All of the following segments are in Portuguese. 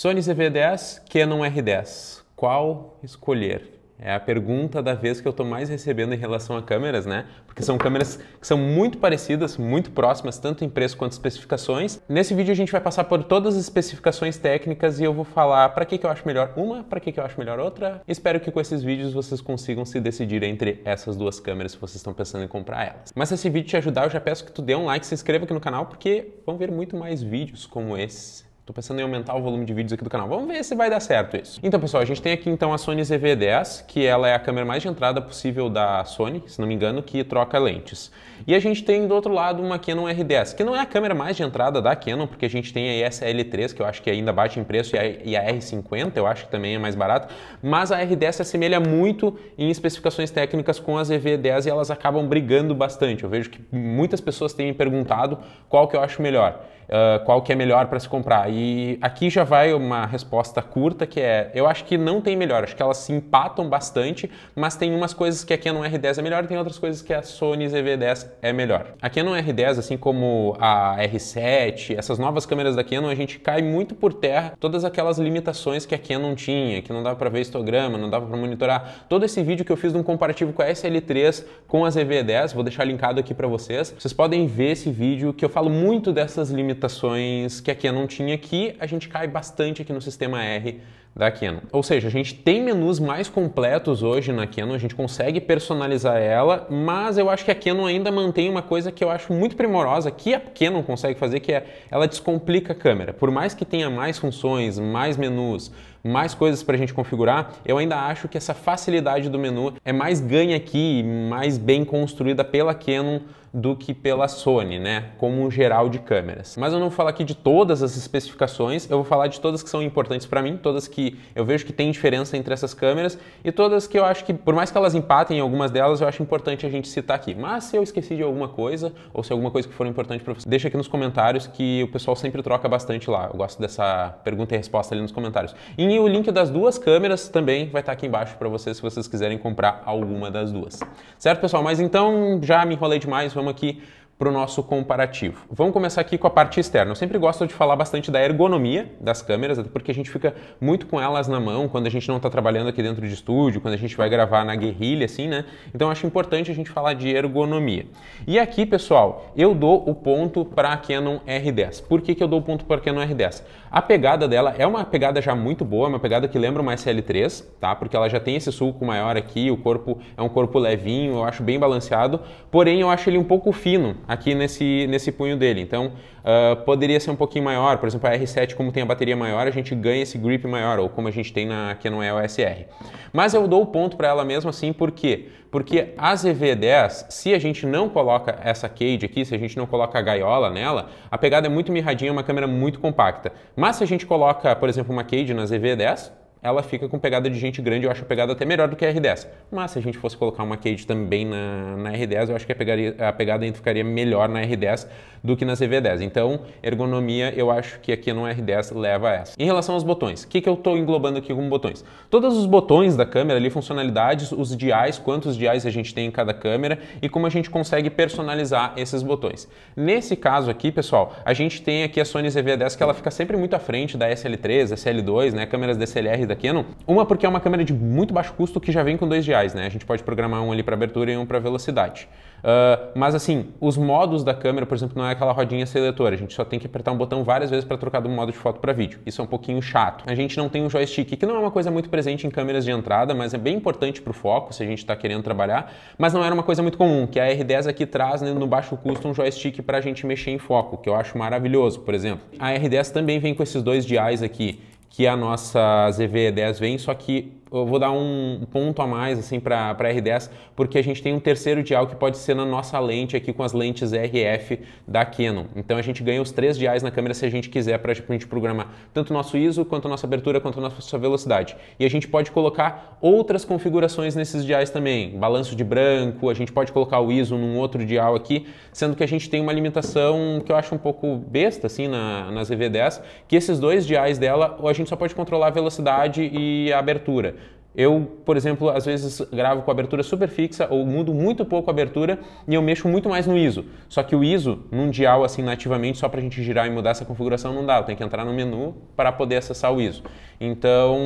Sony ZV10, Canon R10, qual escolher? É a pergunta da vez que eu estou mais recebendo em relação a câmeras, né? Porque são câmeras que são muito parecidas, muito próximas, tanto em preço quanto especificações. Nesse vídeo a gente vai passar por todas as especificações técnicas e eu vou falar para que, que eu acho melhor uma, para que, que eu acho melhor outra. Espero que com esses vídeos vocês consigam se decidir entre essas duas câmeras se vocês estão pensando em comprar elas. Mas se esse vídeo te ajudar, eu já peço que tu dê um like, se inscreva aqui no canal, porque vão ver muito mais vídeos como esse Tô pensando em aumentar o volume de vídeos aqui do canal. Vamos ver se vai dar certo isso. Então, pessoal, a gente tem aqui então a Sony ZV-10, que ela é a câmera mais de entrada possível da Sony, se não me engano, que troca lentes. E a gente tem do outro lado uma Canon R10, que não é a câmera mais de entrada da Canon, porque a gente tem a SL3, que eu acho que ainda bate em preço, e a, R50, eu acho que também é mais barata, mas a R10 se assemelha muito em especificações técnicas com a ZV-10 e elas acabam brigando bastante. Eu vejo que muitas pessoas têm me perguntado qual que eu acho melhor. Ah, qual que é melhor para se comprar. E aqui já vai uma resposta curta que é, eu acho que não tem melhor, acho que elas se empatam bastante, mas tem umas coisas que a Canon R10 é melhor e tem outras coisas que a Sony ZV-10 é melhor. A Canon R10, assim como a R7, essas novas câmeras da Canon, a gente cai muito por terra todas aquelas limitações que a Canon tinha, que não dava para ver histograma, não dava para monitorar. Todo esse vídeo que eu fiz de um comparativo com a SL3 com a ZV-10, vou deixar linkado aqui para vocês. Vocês podem ver esse vídeo que eu falo muito dessas limitações limitações que a Canon tinha aqui, a gente cai bastante aqui no sistema R da Canon. Ou seja, a gente tem menus mais completos hoje na Canon, a gente consegue personalizar ela, mas eu acho que a Canon ainda mantém uma coisa que eu acho muito primorosa, que a Canon consegue fazer, que é ela descomplica a câmera. Por mais que tenha mais funções, mais menus, mais coisas para a gente configurar, eu ainda acho que essa facilidade do menu é mais ganha aqui, mais bem construída pela Canon do que pela Sony, né? Como um geral de câmeras. Mas eu não vou falar aqui de todas as especificações, eu vou falar de todas que são importantes para mim, todas que eu vejo que tem diferença entre essas câmeras e todas que eu acho que, por mais que elas empatem em algumas delas, eu acho importante a gente citar aqui. Mas se eu esqueci de alguma coisa ou se alguma coisa que for importante para você, deixa aqui nos comentários que o pessoal sempre troca bastante lá. Eu gosto dessa pergunta e resposta ali nos comentários. E o link das duas câmeras também vai estar tá aqui embaixo para vocês se vocês quiserem comprar alguma das duas. Certo, pessoal? Mas então já me enrolei demais, chama aqui para o nosso comparativo. Vamos começar aqui com a parte externa. Eu sempre gosto de falar bastante da ergonomia das câmeras, até porque a gente fica muito com elas na mão quando a gente não está trabalhando aqui dentro de estúdio, quando a gente vai gravar na guerrilha, assim, né? Então acho importante a gente falar de ergonomia. E aqui, pessoal, eu dou o ponto para a Canon R10. Por que, que eu dou o ponto para a Canon R10? A pegada dela é uma pegada já muito boa, é uma pegada que lembra uma SL3, tá? Porque ela já tem esse sulco maior aqui, o corpo é um corpo levinho, eu acho bem balanceado, porém eu acho ele um pouco fino aqui nesse, nesse punho dele. Então, uh, poderia ser um pouquinho maior. Por exemplo, a R7, como tem a bateria maior, a gente ganha esse grip maior, ou como a gente tem na Canon EOS R. Mas eu dou o ponto para ela mesmo assim, por quê? Porque a ZV-10, se a gente não coloca essa cage aqui, se a gente não coloca a gaiola nela, a pegada é muito mirradinha, é uma câmera muito compacta. Mas se a gente coloca, por exemplo, uma cage na ZV-10, ela fica com pegada de gente grande, eu acho a pegada até melhor do que a R10. Mas se a gente fosse colocar uma Cage também na, na R10, eu acho que a, pegaria, a pegada ainda ficaria melhor na R10 do que na ZV10. Então, ergonomia, eu acho que aqui no R10 leva a essa. Em relação aos botões, o que, que eu estou englobando aqui como botões? Todos os botões da câmera ali, funcionalidades, os diais, quantos diais a gente tem em cada câmera e como a gente consegue personalizar esses botões. Nesse caso aqui, pessoal, a gente tem aqui a Sony ZV10 que ela fica sempre muito à frente da SL3, SL2, né, câmeras DCLR da Canon. Uma porque é uma câmera de muito baixo custo que já vem com dois DIs, né? A gente pode programar um ali para abertura e um para velocidade. Uh, mas assim, os modos da câmera, por exemplo, não é aquela rodinha seletora. A gente só tem que apertar um botão várias vezes para trocar do modo de foto para vídeo. Isso é um pouquinho chato. A gente não tem um joystick, que não é uma coisa muito presente em câmeras de entrada, mas é bem importante para o foco se a gente está querendo trabalhar. Mas não era uma coisa muito comum, que a R10 aqui traz né, no baixo custo um joystick para a gente mexer em foco, que eu acho maravilhoso, por exemplo. A R10 também vem com esses dois DIs aqui que a nossa ZV10 vem, só que eu vou dar um ponto a mais assim para R10, porque a gente tem um terceiro dial que pode ser na nossa lente aqui com as lentes RF da Canon. Então a gente ganha os três diais na câmera se a gente quiser para a gente programar tanto o nosso ISO, quanto a nossa abertura, quanto a nossa velocidade. E a gente pode colocar outras configurações nesses diais também, balanço de branco, a gente pode colocar o ISO num outro dial aqui, sendo que a gente tem uma limitação que eu acho um pouco besta assim na, na ZV10, que esses dois diais dela a gente só pode controlar a velocidade e a abertura. Eu, por exemplo, às vezes gravo com abertura super fixa ou mudo muito pouco a abertura e eu mexo muito mais no ISO. Só que o ISO, num dial assim nativamente, só para a gente girar e mudar essa configuração não dá. Eu tenho que entrar no menu para poder acessar o ISO. Então,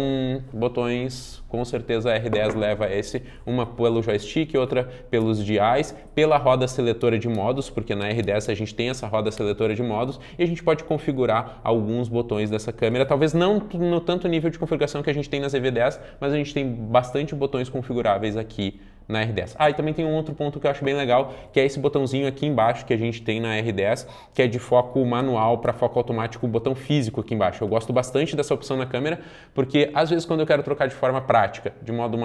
botões com certeza a R10 leva esse, uma pelo joystick, outra pelos diais, pela roda seletora de modos, porque na R10 a gente tem essa roda seletora de modos e a gente pode configurar alguns botões dessa câmera, talvez não no tanto nível de configuração que a gente tem nas ev 10 mas a gente tem bastante botões configuráveis aqui na R10. Ah, e também tem um outro ponto que eu acho bem legal, que é esse botãozinho aqui embaixo que a gente tem na R10, que é de foco manual para foco automático, o botão físico aqui embaixo. Eu gosto bastante dessa opção na câmera, porque às vezes quando eu quero trocar de forma prática, de modo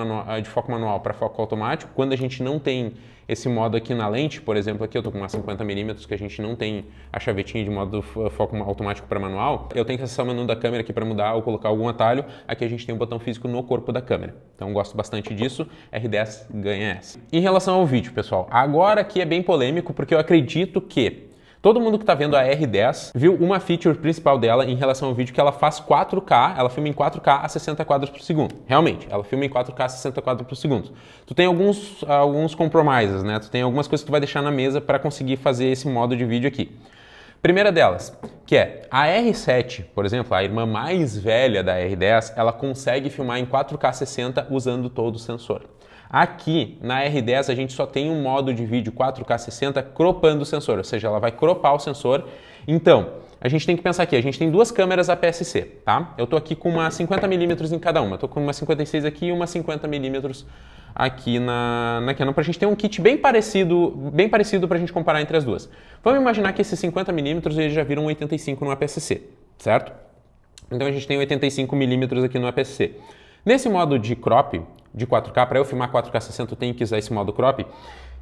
de foco manual para foco automático, quando a gente não tem esse modo aqui na lente, por exemplo, aqui eu tô com uma 50mm que a gente não tem a chavetinha de modo foco automático para manual, eu tenho que acessar o menu da câmera aqui para mudar ou colocar algum atalho, aqui a gente tem um botão físico no corpo da câmera. Então gosto bastante disso, R10 ganha essa. Em relação ao vídeo, pessoal, agora aqui é bem polêmico porque eu acredito que Todo mundo que está vendo a R10 viu uma feature principal dela em relação ao vídeo que ela faz 4K, ela filma em 4K a 60 quadros por segundo. Realmente, ela filma em 4K a 60 quadros por segundo. Tu tem alguns, alguns compromises, né? Tu tem algumas coisas que tu vai deixar na mesa para conseguir fazer esse modo de vídeo aqui. Primeira delas, que é a R7, por exemplo, a irmã mais velha da R10, ela consegue filmar em 4K 60 usando todo o sensor. Aqui na R10 a gente só tem um modo de vídeo 4K 60 cropando o sensor, ou seja, ela vai cropar o sensor. Então, a gente tem que pensar aqui, a gente tem duas câmeras APS-C, tá? Eu tô aqui com uma 50mm em cada uma, tô com uma 56 aqui e uma 50mm aqui na, na Canon, pra gente ter um kit bem parecido, bem parecido pra gente comparar entre as duas. Vamos imaginar que esses 50mm eles já viram 85 no APS-C, certo? Então a gente tem 85mm aqui no APS-C. Nesse modo de crop, de 4K, para eu filmar 4K 60 eu tenho que usar esse modo crop,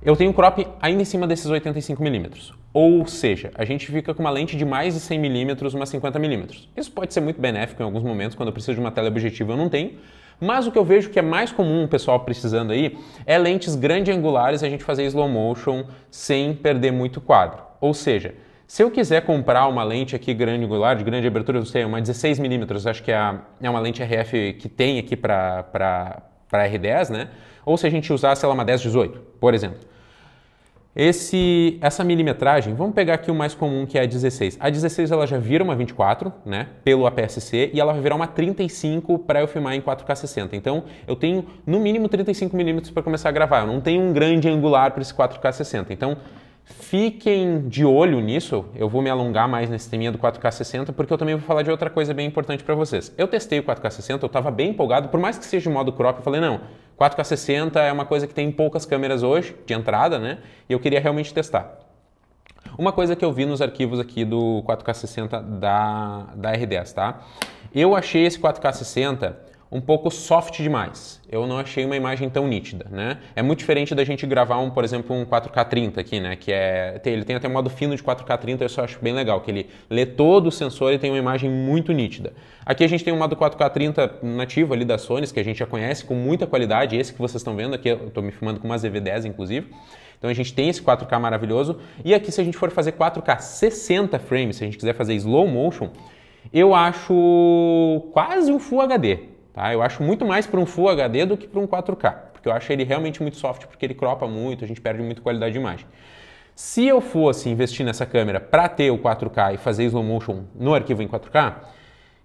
eu tenho um crop ainda em cima desses 85mm. Ou seja, a gente fica com uma lente de mais de 100mm, uma 50mm. Isso pode ser muito benéfico em alguns momentos, quando eu preciso de uma tela objetiva eu não tenho, mas o que eu vejo que é mais comum o pessoal precisando aí é lentes grande angulares a gente fazer slow motion sem perder muito quadro. Ou seja, se eu quiser comprar uma lente aqui grande angular, de grande abertura, não sei, uma 16mm, acho que é, é uma lente RF que tem aqui para para R10, né? Ou se a gente usasse ela uma 1018, por exemplo. Esse, essa milimetragem, vamos pegar aqui o mais comum que é a 16. A 16 ela já vira uma 24, né, pelo APS-C, e ela vai virar uma 35 para eu filmar em 4K60. Então eu tenho no mínimo 35 mm para começar a gravar. Eu não tenho um grande angular para esse 4K60. Então Fiquem de olho nisso, eu vou me alongar mais nesse teminha do 4K60, porque eu também vou falar de outra coisa bem importante para vocês. Eu testei o 4K60, eu estava bem empolgado, por mais que seja de modo crop, eu falei, não, 4K60 é uma coisa que tem poucas câmeras hoje, de entrada, né? E eu queria realmente testar. Uma coisa que eu vi nos arquivos aqui do 4K60 da, da R10, tá? Eu achei esse 4K60 um pouco soft demais. Eu não achei uma imagem tão nítida, né? É muito diferente da gente gravar um, por exemplo, um 4K30 aqui, né? Que é ele tem até um modo fino de 4K30, eu só acho bem legal que ele lê todo o sensor e tem uma imagem muito nítida. Aqui a gente tem um modo 4K30 nativo ali da Sony, que a gente já conhece com muita qualidade. Esse que vocês estão vendo aqui, eu estou me filmando com uma ZV10 inclusive. Então a gente tem esse 4K maravilhoso. E aqui se a gente for fazer 4K 60 frames, se a gente quiser fazer slow motion, eu acho quase um Full HD. Tá? Eu acho muito mais para um Full HD do que para um 4K, porque eu acho ele realmente muito soft, porque ele cropa muito, a gente perde muito qualidade de imagem. Se eu fosse assim, investir nessa câmera para ter o 4K e fazer slow motion no arquivo em 4K,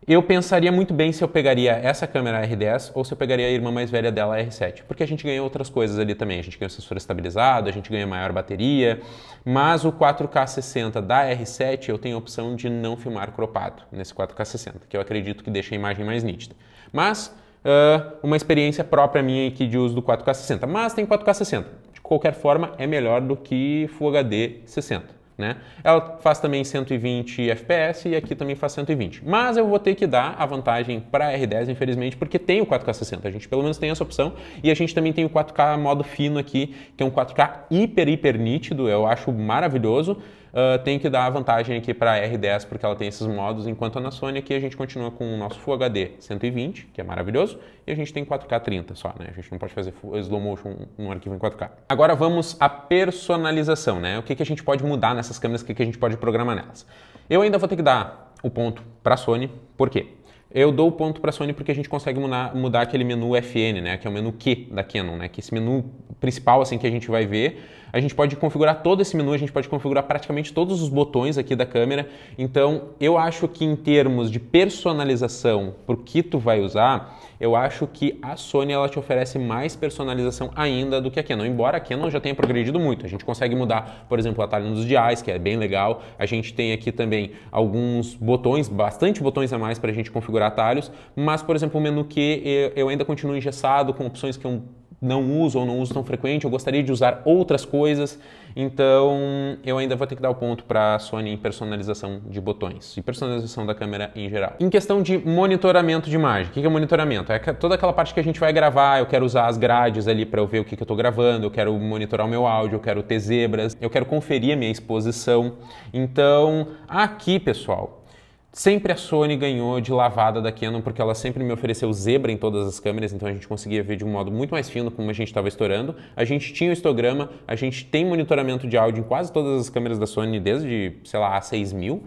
eu pensaria muito bem se eu pegaria essa câmera R10 ou se eu pegaria a irmã mais velha dela, a R7, porque a gente ganha outras coisas ali também. A gente ganha o sensor estabilizado, a gente ganha maior bateria, mas o 4K 60 da R7 eu tenho a opção de não filmar cropado nesse 4K 60, que eu acredito que deixa a imagem mais nítida. Mas uh, uma experiência própria minha aqui de uso do 4K60. Mas tem 4K60. De qualquer forma, é melhor do que Full HD 60. Né? Ela faz também 120 FPS e aqui também faz 120. Mas eu vou ter que dar a vantagem para R10, infelizmente, porque tem o 4K 60. A gente pelo menos tem essa opção e a gente também tem o 4K modo fino aqui, que é um 4K hiper, hiper nítido. Eu acho maravilhoso uh, tem que dar a vantagem aqui para a R10 porque ela tem esses modos, enquanto na Sony aqui a gente continua com o nosso Full HD 120, que é maravilhoso, e a gente tem 4K 30 só, né? A gente não pode fazer slow motion um arquivo em 4K. Agora vamos à personalização, né? O que, que a gente pode mudar nessas câmeras, o que, que a gente pode programar nelas. Eu ainda vou ter que dar o ponto para a Sony, por quê? eu dou o ponto para a Sony porque a gente consegue mudar, mudar, aquele menu FN, né, que é o menu Q da Canon, né, que é esse menu principal assim que a gente vai ver, a gente pode configurar todo esse menu, a gente pode configurar praticamente todos os botões aqui da câmera. Então, eu acho que em termos de personalização, por que tu vai usar, eu acho que a Sony ela te oferece mais personalização ainda do que a Canon, embora a Canon já tenha progredido muito. A gente consegue mudar, por exemplo, o atalho dos diais, que é bem legal. A gente tem aqui também alguns botões, bastante botões a mais para a gente configurar atalhos, mas, por exemplo, o menu Q eu ainda continuo engessado com opções que eu não uso ou não uso tão frequente, eu gostaria de usar outras coisas, então eu ainda vou ter que dar o ponto para a Sony em personalização de botões e personalização da câmera em geral. Em questão de monitoramento de imagem, o que é monitoramento? É toda aquela parte que a gente vai gravar, eu quero usar as grades ali para eu ver o que, que eu estou gravando, eu quero monitorar o meu áudio, eu quero ter zebras, eu quero conferir a minha exposição. Então aqui, pessoal, Sempre a Sony ganhou de lavada da Canon, porque ela sempre me ofereceu zebra em todas as câmeras, então a gente conseguia ver de um modo muito mais fino como a gente estava estourando. A gente tinha o histograma, a gente tem monitoramento de áudio em quase todas as câmeras da Sony, desde, sei lá, A6000. Uh,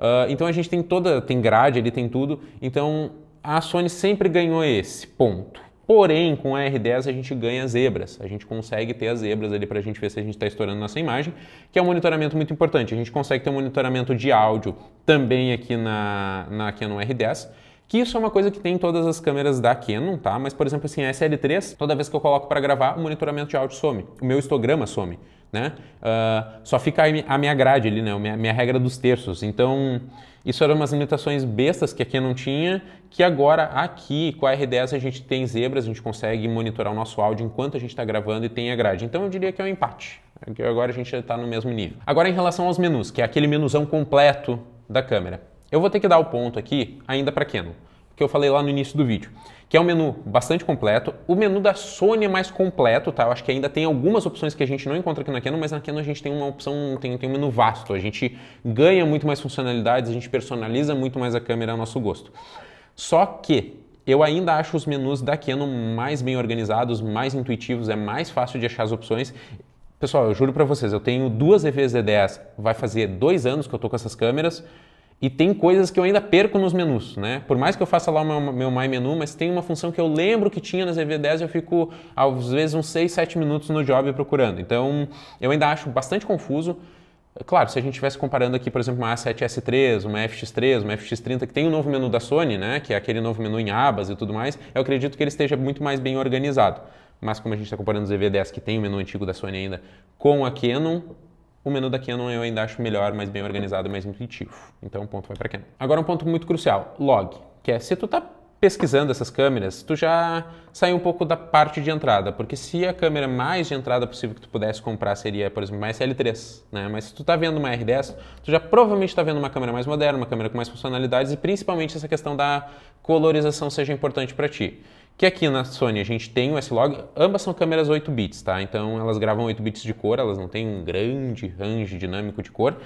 ah, então a gente tem toda, tem grade ali, tem tudo. Então a Sony sempre ganhou esse ponto. Porém, com a R10 a gente ganha zebras, a gente consegue ter as zebras ali para a gente ver se a gente está estourando nossa imagem, que é um monitoramento muito importante. A gente consegue ter um monitoramento de áudio também aqui na, na Canon R10, que isso é uma coisa que tem em todas as câmeras da Canon, tá? Mas, por exemplo, assim, a SL3, toda vez que eu coloco para gravar, o monitoramento de áudio some, o meu histograma some né? Uh, só fica a minha grade ali, né? Minha, minha regra dos terços. Então, isso eram umas limitações bestas que aqui não tinha, que agora aqui com a R10 a gente tem zebras, a gente consegue monitorar o nosso áudio enquanto a gente está gravando e tem a grade. Então, eu diria que é um empate. É agora a gente já está no mesmo nível. Agora, em relação aos menus, que é aquele menuzão completo da câmera. Eu vou ter que dar o ponto aqui ainda para Canon que eu falei lá no início do vídeo, que é um menu bastante completo. O menu da Sony é mais completo, tá? Eu acho que ainda tem algumas opções que a gente não encontra aqui na Canon, mas na Canon a gente tem uma opção, tem, tem um menu vasto. A gente ganha muito mais funcionalidades, a gente personaliza muito mais a câmera ao nosso gosto. Só que eu ainda acho os menus da Canon mais bem organizados, mais intuitivos, é mais fácil de achar as opções. Pessoal, eu juro para vocês, eu tenho duas evz 10 vai fazer dois anos que eu tô com essas câmeras. E tem coisas que eu ainda perco nos menus, né? Por mais que eu faça lá o meu, meu My Menu, mas tem uma função que eu lembro que tinha na ZV10 e eu fico, às vezes, uns 6, 7 minutos no job procurando. Então, eu ainda acho bastante confuso. Claro, se a gente estivesse comparando aqui, por exemplo, uma A7S3, uma FX3, uma FX30, que tem o um novo menu da Sony, né, que é aquele novo menu em abas e tudo mais, eu acredito que ele esteja muito mais bem organizado. Mas como a gente está comparando o ZV10, que tem o menu antigo da Sony ainda, com a Canon, o menu da Canon eu ainda acho melhor, mais bem organizado, mais intuitivo. Então o ponto vai para Canon. Agora um ponto muito crucial, log, que é se tu tá pesquisando essas câmeras, tu já sai um pouco da parte de entrada, porque se a câmera mais de entrada possível que tu pudesse comprar seria, por exemplo, uma SL3, né? Mas se tu tá vendo uma R10, tu já provavelmente está vendo uma câmera mais moderna, uma câmera com mais funcionalidades e principalmente essa questão da colorização seja importante para ti. Que aqui na Sony a gente tem o S-Log, ambas são câmeras 8 bits, tá? Então elas gravam 8 bits de cor, elas não têm um grande range dinâmico de cor,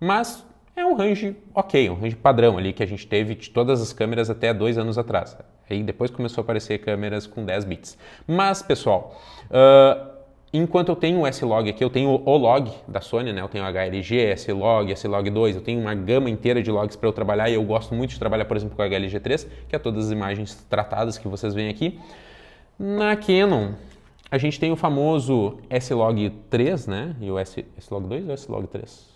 mas é um range ok, um range padrão ali que a gente teve de todas as câmeras até dois anos atrás. Aí depois começou a aparecer câmeras com 10 bits. Mas, pessoal, uh, Enquanto eu tenho o S-Log aqui, eu tenho o log da Sony, né? Eu tenho HLG, S-Log, S-Log2, eu tenho uma gama inteira de logs para eu trabalhar e eu gosto muito de trabalhar, por exemplo, com a HLG3, que é todas as imagens tratadas que vocês veem aqui. Na Canon, a gente tem o famoso S-Log3, né? E o S-Log2 ou S-Log3?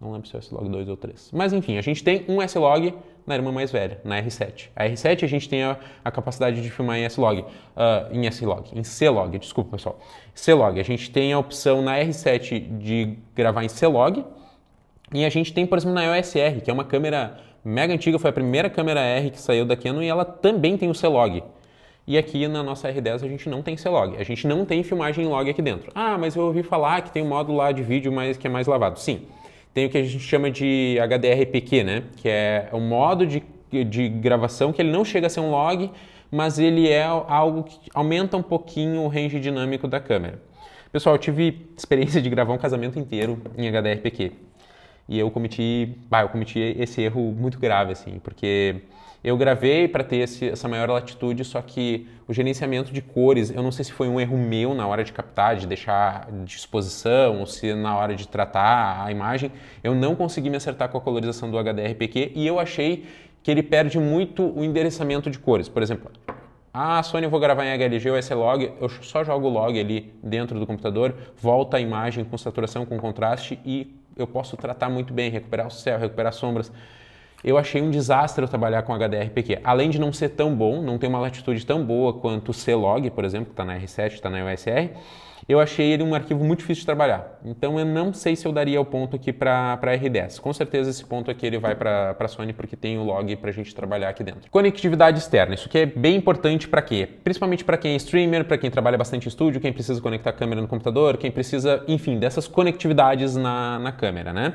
Não lembro se é o S-Log2 ou 3. Mas enfim, a gente tem um S-Log na irmã mais velha, na R7. A R7 a gente tem a, a capacidade de filmar em S-Log, uh, ah, em S-Log, em C-Log, desculpa pessoal, C-Log. A gente tem a opção na R7 de gravar em C-Log e a gente tem, por exemplo, na EOS R, que é uma câmera mega antiga, foi a primeira câmera R que saiu da Canon e ela também tem o C-Log. E aqui na nossa R10 a gente não tem C-Log, a gente não tem filmagem em log aqui dentro. Ah, mas eu ouvi falar que tem um modo lá de vídeo mais, que é mais lavado. Sim, tem o que a gente chama de HDRPQ, né? que é um modo de, de gravação que ele não chega a ser um log, mas ele é algo que aumenta um pouquinho o range dinâmico da câmera. Pessoal, eu tive experiência de gravar um casamento inteiro em HDRPQ E eu cometi, bah, eu cometi esse erro muito grave, assim, porque eu gravei para ter esse, essa maior latitude, só que o gerenciamento de cores, eu não sei se foi um erro meu na hora de captar, de deixar de exposição, ou se na hora de tratar a imagem, eu não consegui me acertar com a colorização do HDRPQ e eu achei que ele perde muito o endereçamento de cores. Por exemplo, a ah, Sony, eu vou gravar em HLG ou S-Log, eu só jogo o log ali dentro do computador, volta a imagem com saturação, com contraste e eu posso tratar muito bem, recuperar o céu, recuperar sombras eu achei um desastre eu trabalhar com HDRPQ. Além de não ser tão bom, não ter uma latitude tão boa quanto o C-Log, por exemplo, que está na R7, está na USR, eu achei ele um arquivo muito difícil de trabalhar. Então eu não sei se eu daria o ponto aqui para R10. Com certeza esse ponto aqui ele vai para a Sony porque tem o log para a gente trabalhar aqui dentro. Conectividade externa. Isso aqui é bem importante para quê? Principalmente para quem é streamer, para quem trabalha bastante em estúdio, quem precisa conectar a câmera no computador, quem precisa, enfim, dessas conectividades na, na câmera, né?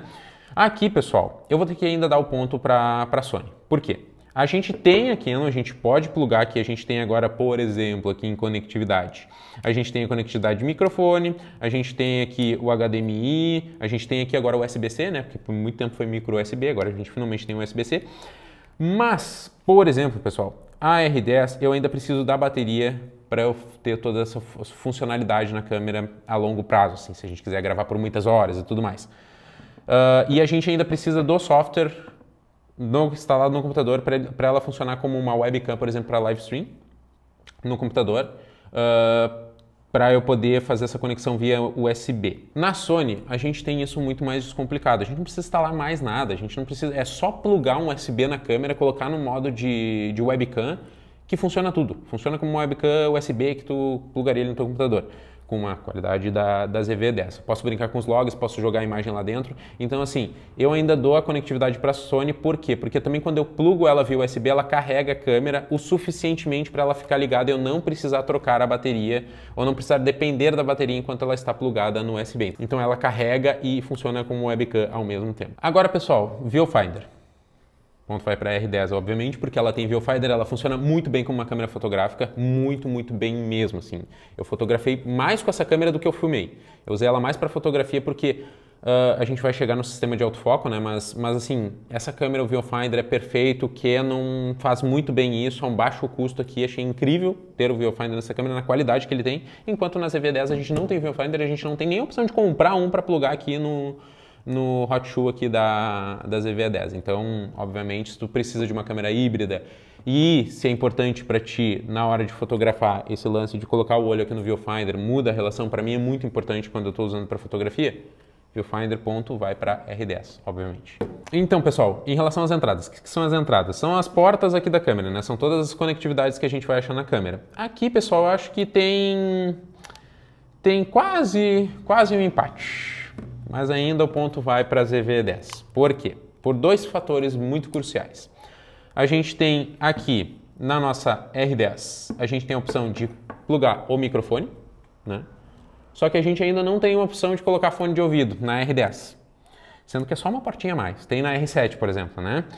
Aqui, pessoal, eu vou ter que ainda dar o ponto para a Sony. Por quê? A gente tem aqui, a gente pode plugar aqui, a gente tem agora, por exemplo, aqui em conectividade. A gente tem a conectividade de microfone, a gente tem aqui o HDMI, a gente tem aqui agora o USB-C, né? Porque por muito tempo foi micro USB, agora a gente finalmente tem o USB-C. Mas, por exemplo, pessoal, a R10 eu ainda preciso da bateria para eu ter toda essa funcionalidade na câmera a longo prazo, assim, se a gente quiser gravar por muitas horas e tudo mais. Uh, e a gente ainda precisa do software no, instalado no computador para ela funcionar como uma webcam, por exemplo, para live stream no computador, uh, ah, para eu poder fazer essa conexão via USB. Na Sony, a gente tem isso muito mais descomplicado. A gente não precisa instalar mais nada, a gente não precisa. É só plugar um USB na câmera, colocar no modo de, de webcam, que funciona tudo. Funciona como uma webcam USB que tu plugaria no teu computador com a qualidade da, da ZV dessa. Posso brincar com os logs, posso jogar a imagem lá dentro. Então, assim, eu ainda dou a conectividade para a Sony, por quê? Porque também quando eu plugo ela via USB, ela carrega a câmera o suficientemente para ela ficar ligada e eu não precisar trocar a bateria ou não precisar depender da bateria enquanto ela está plugada no USB. Então, ela carrega e funciona como webcam ao mesmo tempo. Agora, pessoal, viewfinder quando vai para a R10, obviamente, porque ela tem viewfinder, ela funciona muito bem como uma câmera fotográfica, muito, muito bem mesmo, assim. Eu fotografei mais com essa câmera do que eu filmei. Eu usei ela mais para fotografia porque uh, a gente vai chegar no sistema de autofoco, né? Mas, mas assim, essa câmera, o viewfinder é perfeito, que não faz muito bem isso, é um baixo custo aqui, achei incrível ter o viewfinder nessa câmera, na qualidade que ele tem, enquanto na ZV10 a gente não tem viewfinder, a gente não tem nem opção de comprar um para plugar aqui no no hot shoe aqui da, da ZV-10. Então, obviamente, se tu precisa de uma câmera híbrida e se é importante para ti na hora de fotografar esse lance de colocar o olho aqui no viewfinder, muda a relação, para mim é muito importante quando eu estou usando para fotografia. Viewfinder ponto vai para R10, obviamente. Então, pessoal, em relação às entradas, o que são as entradas? São as portas aqui da câmera, né? São todas as conectividades que a gente vai achar na câmera. Aqui, pessoal, eu acho que tem tem quase quase um empate mas ainda o ponto vai para a ZV10. Por quê? Por dois fatores muito cruciais. A gente tem aqui na nossa R10, a gente tem a opção de plugar o microfone, né? Só que a gente ainda não tem uma opção de colocar fone de ouvido na R10. Sendo que é só uma portinha a mais. Tem na R7, por exemplo, né? Uh,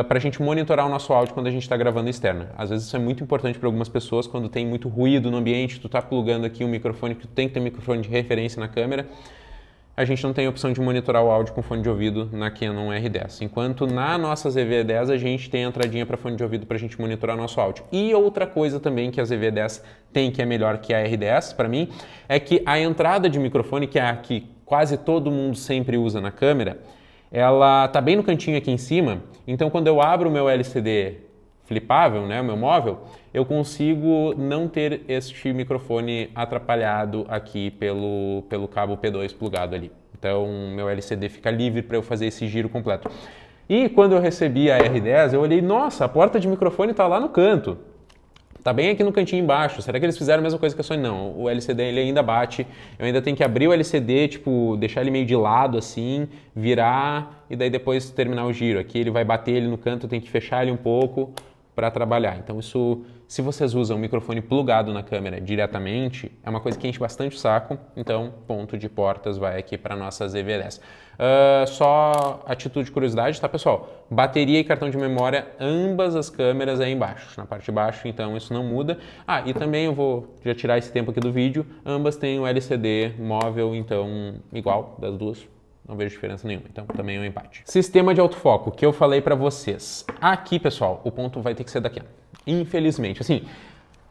ah, para a gente monitorar o nosso áudio quando a gente está gravando externo. Às vezes isso é muito importante para algumas pessoas quando tem muito ruído no ambiente, tu está plugando aqui o um microfone, que tu tem que ter um microfone de referência na câmera a gente não tem a opção de monitorar o áudio com fone de ouvido na Canon R10. Enquanto na nossa ZV-10 a gente tem a entradinha para fone de ouvido para a gente monitorar nosso áudio. E outra coisa também que a ZV-10 tem que é melhor que a R10 para mim é que a entrada de microfone, que é a que quase todo mundo sempre usa na câmera, ela tá bem no cantinho aqui em cima. Então quando eu abro o meu LCD flipável, né, o meu móvel, eu consigo não ter este microfone atrapalhado aqui pelo, pelo cabo P2 plugado ali. Então, meu LCD fica livre para eu fazer esse giro completo. E quando eu recebi a R10, eu olhei, nossa, a porta de microfone está lá no canto. Tá bem aqui no cantinho embaixo. Será que eles fizeram a mesma coisa que a Sony? Não, o LCD ele ainda bate. Eu ainda tenho que abrir o LCD, tipo, deixar ele meio de lado assim, virar e daí depois terminar o giro. Aqui ele vai bater ele no canto, tem que fechar ele um pouco para trabalhar. Então isso, se vocês usam o microfone plugado na câmera diretamente, é uma coisa que enche bastante o saco. Então ponto de portas vai aqui para nossas EV10. Uh, ah, só atitude de curiosidade, tá pessoal? Bateria e cartão de memória, ambas as câmeras aí embaixo, na parte de baixo. Então isso não muda. Ah, e também eu vou já tirar esse tempo aqui do vídeo. Ambas têm o LCD móvel, então igual das duas não vejo diferença nenhuma. Então, também é um empate. Sistema de autofoco que eu falei para vocês. Aqui, pessoal, o ponto vai ter que ser daqui. Infelizmente, assim,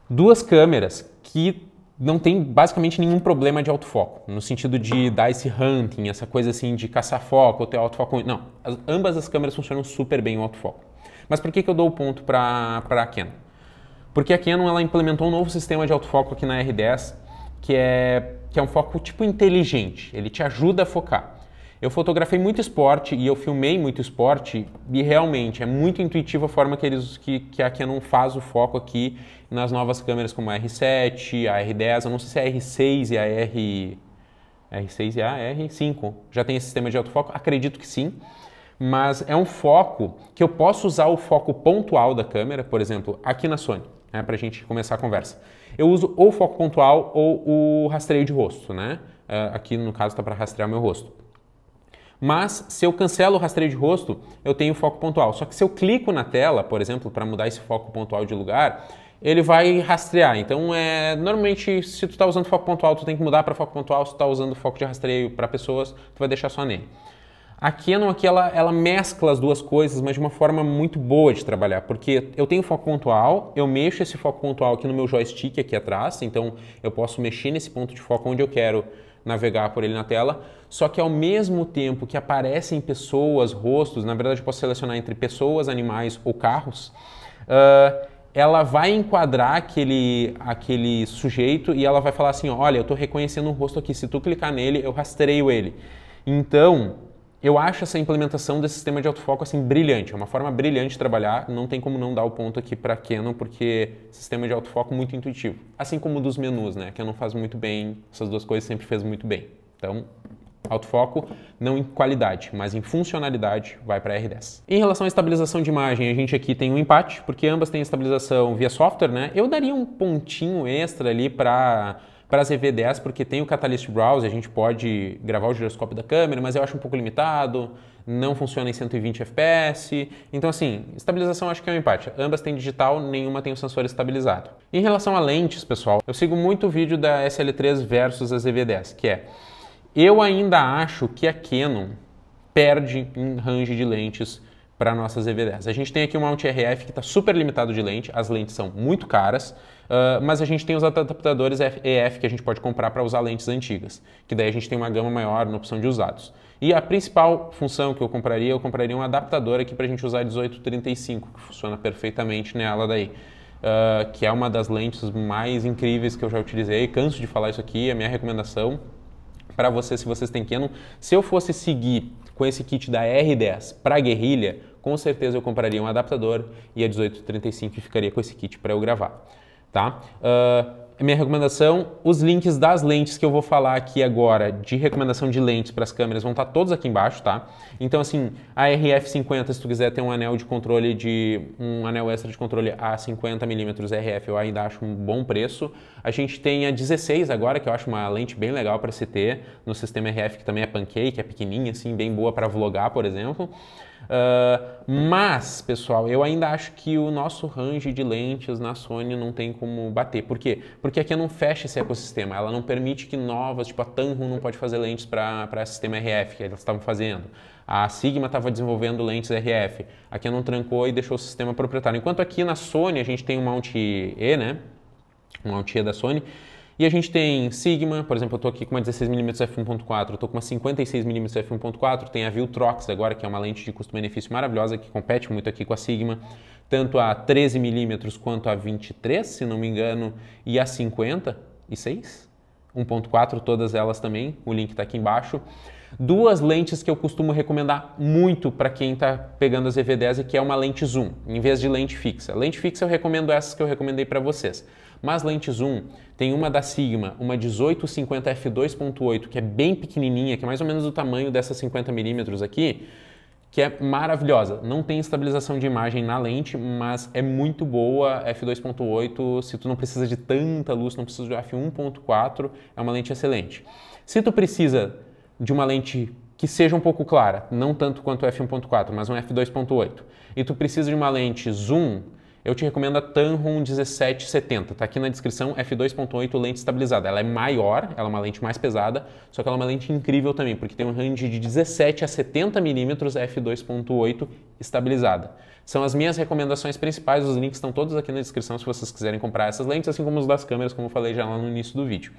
duas câmeras que não tem basicamente nenhum problema de autofoco, no sentido de dar esse hunting, essa coisa assim de caçar foco ou ter autofoco. Não, as, ambas as câmeras funcionam super bem o autofoco. Mas por que, que eu dou o ponto para a Canon? Porque a Canon ela implementou um novo sistema de autofoco aqui na R10, que é, que é um foco tipo inteligente, ele te ajuda a focar. Eu fotografei muito esporte e eu filmei muito esporte e realmente é muito intuitiva a forma que, eles, que, que a Canon faz o foco aqui nas novas câmeras como a R7, a R10, eu não sei se é a R6 e a R... É R6 e a R5. Já tem esse sistema de autofoco? Acredito que sim. Mas é um foco que eu posso usar o foco pontual da câmera, por exemplo, aqui na Sony, né, para a gente começar a conversa. Eu uso ou o foco pontual ou o rastreio de rosto, né? É, aqui no caso está para rastrear meu rosto. Mas se eu cancelo o rastreio de rosto, eu tenho foco pontual. Só que se eu clico na tela, por exemplo, para mudar esse foco pontual de lugar, ele vai rastrear. Então, é, normalmente, se tu está usando foco pontual, tu tem que mudar para foco pontual. Se tu está usando foco de rastreio para pessoas, tu vai deixar só nele. A Canon aqui, ela, ela mescla as duas coisas, mas de uma forma muito boa de trabalhar, porque eu tenho foco pontual, eu mexo esse foco pontual aqui no meu joystick aqui atrás, então eu posso mexer nesse ponto de foco onde eu quero navegar por ele na tela, só que ao mesmo tempo que aparecem pessoas, rostos, na verdade eu posso selecionar entre pessoas, animais ou carros, uh, ela vai enquadrar aquele, aquele sujeito e ela vai falar assim: olha, eu estou reconhecendo um rosto aqui, se tu clicar nele, eu rastreio ele. Então, eu acho essa implementação desse sistema de autofoco assim brilhante, é uma forma brilhante de trabalhar, não tem como não dar o ponto aqui para Canon, porque sistema de autofoco muito intuitivo, assim como dos menus, né? Canon faz muito bem, essas duas coisas sempre fez muito bem. Então, Autofoco não em qualidade, mas em funcionalidade, vai para R10. Em relação à estabilização de imagem, a gente aqui tem um empate, porque ambas têm estabilização via software, né? Eu daria um pontinho extra ali para para as EV10, porque tem o Catalyst Browse, a gente pode gravar o giroscópio da câmera, mas eu acho um pouco limitado, não funciona em 120 FPS. Então, assim, estabilização acho que é um empate. Ambas têm digital, nenhuma tem o sensor estabilizado. Em relação a lentes, pessoal, eu sigo muito o vídeo da SL3 versus as EV10, que é eu ainda acho que a Canon perde em range de lentes para nossas EV10. A gente tem aqui um Mount RF que está super limitado de lente, as lentes são muito caras, uh, mas a gente tem os adaptadores EF que a gente pode comprar para usar lentes antigas, que daí a gente tem uma gama maior na opção de usados. E a principal função que eu compraria, eu compraria um adaptador aqui para a gente usar 1835, que funciona perfeitamente nela daí. Uh, que é uma das lentes mais incríveis que eu já utilizei, canso de falar isso aqui, A é minha recomendação, para você se vocês têm Canon. Se eu fosse seguir com esse kit da R10 para guerrilha, com certeza eu compraria um adaptador e a 1835 e ficaria com esse kit para eu gravar, tá? Uh, minha recomendação, os links das lentes que eu vou falar aqui agora, de recomendação de lentes para as câmeras, vão estar tá todos aqui embaixo, tá? Então, assim, a RF50, se tu quiser ter um anel de controle de. um anel extra de controle a 50mm RF, eu ainda acho um bom preço. A gente tem a 16 agora, que eu acho uma lente bem legal para se ter no sistema RF, que também é pancake, é pequenininha, assim, bem boa para vlogar, por exemplo. Uh, mas, pessoal, eu ainda acho que o nosso range de lentes na Sony não tem como bater. Por quê? Porque a não fecha esse ecossistema. Ela não permite que novas, tipo a Tamron não pode fazer lentes para sistema RF, que elas estavam fazendo. A Sigma estava desenvolvendo lentes RF. A Canon trancou e deixou o sistema proprietário. Enquanto aqui na Sony a gente tem um Mount E, né? Um Mount E da Sony e a gente tem Sigma, por exemplo, eu estou aqui com uma 16mm f1.4, eu estou com uma 56mm f1.4, tem a Viltrox agora, que é uma lente de custo-benefício maravilhosa, que compete muito aqui com a Sigma, tanto a 13mm quanto a 23, se não me engano, e a 56, 1.4, todas elas também, o link está aqui embaixo. Duas lentes que eu costumo recomendar muito para quem está pegando as ev 10 e é que é uma lente zoom, em vez de lente fixa. Lente fixa eu recomendo essas que eu recomendei para vocês. Mas lente zoom tem uma da Sigma, uma 1850 f2.8, que é bem pequenininha, que é mais ou menos do tamanho dessa 50mm aqui, que é maravilhosa. Não tem estabilização de imagem na lente, mas é muito boa f2.8. Se tu não precisa de tanta luz, não precisa de f1.4, é uma lente excelente. Se tu precisa de uma lente que seja um pouco clara, não tanto quanto o f1.4, mas um f2.8, e tu precisa de uma lente zoom eu te recomendo a Tamron 1770. Está aqui na descrição, f2.8 lente estabilizada. Ela é maior, ela é uma lente mais pesada, só que ela é uma lente incrível também, porque tem um range de 17 a 70 milímetros f2.8 estabilizada. São as minhas recomendações principais, os links estão todos aqui na descrição se vocês quiserem comprar essas lentes, assim como os das câmeras, como eu falei já lá no início do vídeo.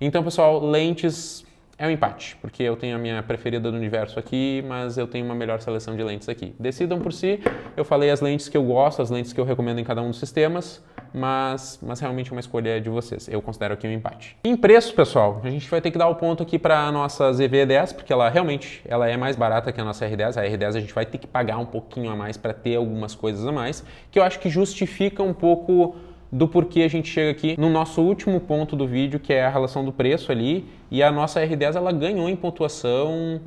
Então, pessoal, lentes é um empate, porque eu tenho a minha preferida do universo aqui, mas eu tenho uma melhor seleção de lentes aqui. Decidam por si. Eu falei as lentes que eu gosto, as lentes que eu recomendo em cada um dos sistemas, mas, mas realmente é uma escolha de vocês. Eu considero aqui é um empate. Em preço, pessoal, a gente vai ter que dar o ponto aqui para a nossa ZV10, porque ela realmente ela é mais barata que a nossa R10. A R10 a gente vai ter que pagar um pouquinho a mais para ter algumas coisas a mais, que eu acho que justifica um pouco do porquê a gente chega aqui no nosso último ponto do vídeo, que é a relação do preço ali, e a nossa R10 ela ganhou em pontuação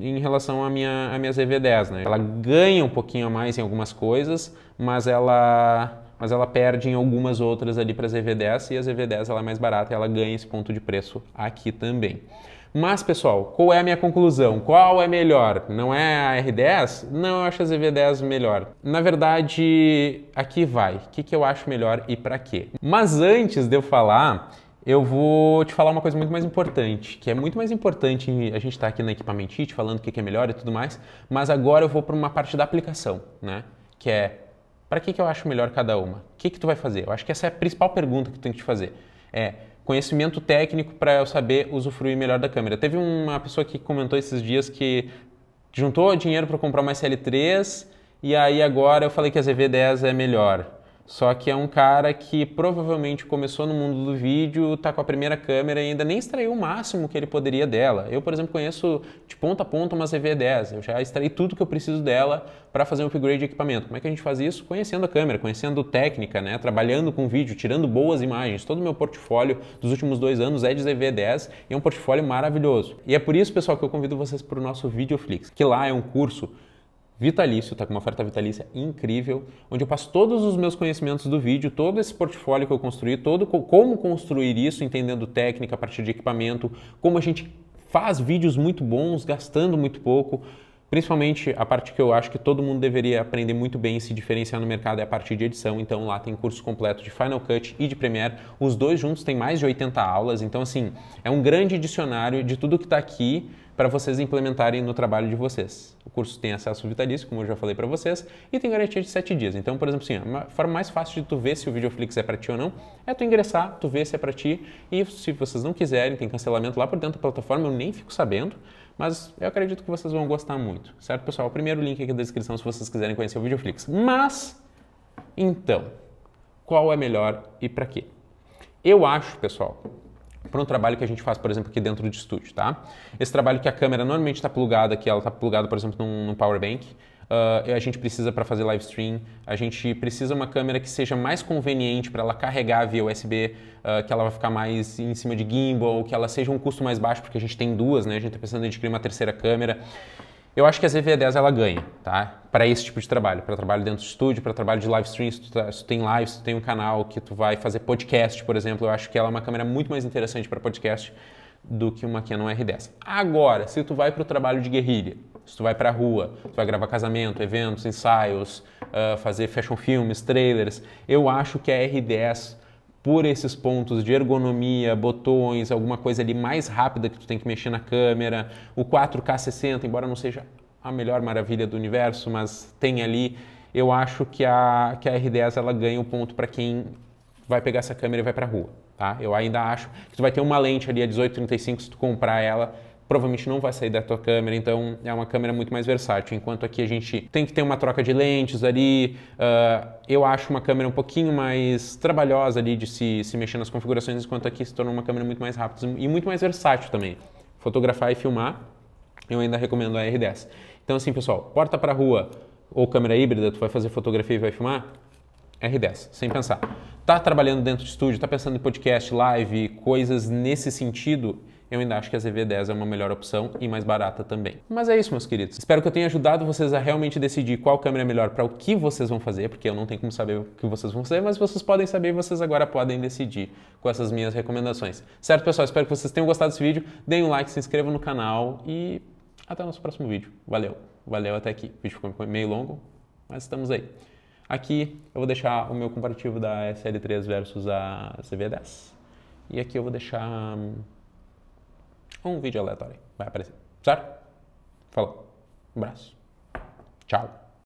em relação à minha, à minha ZV10, né? Ela ganha um pouquinho a mais em algumas coisas, mas ela mas ela perde em algumas outras ali para a ZV10 e a ZV10 ela é mais barata e ela ganha esse ponto de preço aqui também. Mas, pessoal, qual é a minha conclusão? Qual é melhor? Não é a R10? Não, eu acho a ZV10 melhor. Na verdade, aqui vai. O que, que eu acho melhor e para quê? Mas antes de eu falar, eu vou te falar uma coisa muito mais importante, que é muito mais importante a gente estar tá aqui na Equipamentite falando o que, que é melhor e tudo mais, mas agora eu vou para uma parte da aplicação, né? Que é, para que, que eu acho melhor cada uma? O que, que tu vai fazer? Eu acho que essa é a principal pergunta que tu tem que te fazer. É, conhecimento técnico para eu saber usufruir melhor da câmera. Teve uma pessoa que comentou esses dias que juntou dinheiro para comprar uma SL3 e aí agora eu falei que a ZV10 é melhor. Só que é um cara que provavelmente começou no mundo do vídeo, tá com a primeira câmera e ainda nem extraiu o máximo que ele poderia dela. Eu, por exemplo, conheço de ponta a ponta uma ZV10. Eu já extraí tudo que eu preciso dela para fazer um upgrade de equipamento. Como é que a gente faz isso? Conhecendo a câmera, conhecendo técnica, né? Trabalhando com vídeo, tirando boas imagens. Todo o meu portfólio dos últimos dois anos é de ZV10 e é um portfólio maravilhoso. E é por isso, pessoal, que eu convido vocês para o nosso Videoflix, que lá é um curso vitalício, tá com uma oferta vitalícia incrível, onde eu passo todos os meus conhecimentos do vídeo, todo esse portfólio que eu construí, todo como construir isso, entendendo técnica a partir de equipamento, como a gente faz vídeos muito bons, gastando muito pouco. Principalmente a parte que eu acho que todo mundo deveria aprender muito bem e se diferenciar no mercado é a parte de edição. Então lá tem curso completo de Final Cut e de Premiere. Os dois juntos têm mais de 80 aulas. Então, assim, é um grande dicionário de tudo que está aqui para vocês implementarem no trabalho de vocês. O curso tem acesso vitalício, como eu já falei para vocês, e tem garantia de 7 dias. Então, por exemplo, assim, a forma mais fácil de tu ver se o Videoflix é para ti ou não é tu ingressar, tu ver se é para ti, e se vocês não quiserem, tem cancelamento lá por dentro da plataforma, eu nem fico sabendo, mas eu acredito que vocês vão gostar muito, certo, pessoal? O primeiro link aqui da descrição se vocês quiserem conhecer o Videoflix. Mas, então, qual é melhor e para quê? Eu acho, pessoal, para um trabalho que a gente faz, por exemplo, aqui dentro do estúdio, tá? Esse trabalho que a câmera normalmente está plugada aqui, ela está plugada, por exemplo, num, num power bank. Uh, a gente precisa para fazer live stream, a gente precisa uma câmera que seja mais conveniente para ela carregar via USB, uh, que ela vai ficar mais em cima de gimbal, que ela seja um custo mais baixo, porque a gente tem duas, né? A gente está pensando em adquirir uma terceira câmera. Eu acho que a ZV10 ela ganha, tá? Para esse tipo de trabalho, para trabalho dentro do estúdio, para trabalho de live stream, se tu, tá, se tu tem live, se tu tem um canal que tu vai fazer podcast, por exemplo, eu acho que ela é uma câmera muito mais interessante para podcast do que uma Canon R10. Agora, se tu vai para o trabalho de guerrilha, se tu vai para a rua, tu vai gravar casamento, eventos, ensaios, uh, fazer fashion films, trailers, eu acho que a R10 por esses pontos de ergonomia, botões, alguma coisa ali mais rápida que tu tem que mexer na câmera, o 4K 60, embora não seja a melhor maravilha do universo, mas tem ali, eu acho que a, que a R10 ela ganha o um ponto para quem vai pegar essa câmera e vai para a rua. Tá? Eu ainda acho que tu vai ter uma lente ali a 1835 se tu comprar ela provavelmente não vai sair da tua câmera, então é uma câmera muito mais versátil. Enquanto aqui a gente tem que ter uma troca de lentes ali, uh, eu acho uma câmera um pouquinho mais trabalhosa ali de se, se mexer nas configurações, enquanto aqui se torna uma câmera muito mais rápida e muito mais versátil também. Fotografar e filmar, eu ainda recomendo a R10. Então assim, pessoal, porta para rua ou câmera híbrida, tu vai fazer fotografia e vai filmar, R10, sem pensar. Tá trabalhando dentro de estúdio, tá pensando em podcast, live, coisas nesse sentido, eu ainda acho que a ZV10 é uma melhor opção e mais barata também. Mas é isso, meus queridos. Espero que eu tenha ajudado vocês a realmente decidir qual câmera é melhor para o que vocês vão fazer, porque eu não tenho como saber o que vocês vão fazer, mas vocês podem saber e vocês agora podem decidir com essas minhas recomendações. Certo, pessoal? Espero que vocês tenham gostado desse vídeo. Deem um like, se inscrevam no canal e até o nosso próximo vídeo. Valeu! Valeu até aqui. O vídeo ficou meio longo, mas estamos aí. Aqui eu vou deixar o meu comparativo da SL3 versus a CV10. E aqui eu vou deixar hum, um vídeo aleatório. Vai aparecer. Certo? Falou. Um abraço. Tchau.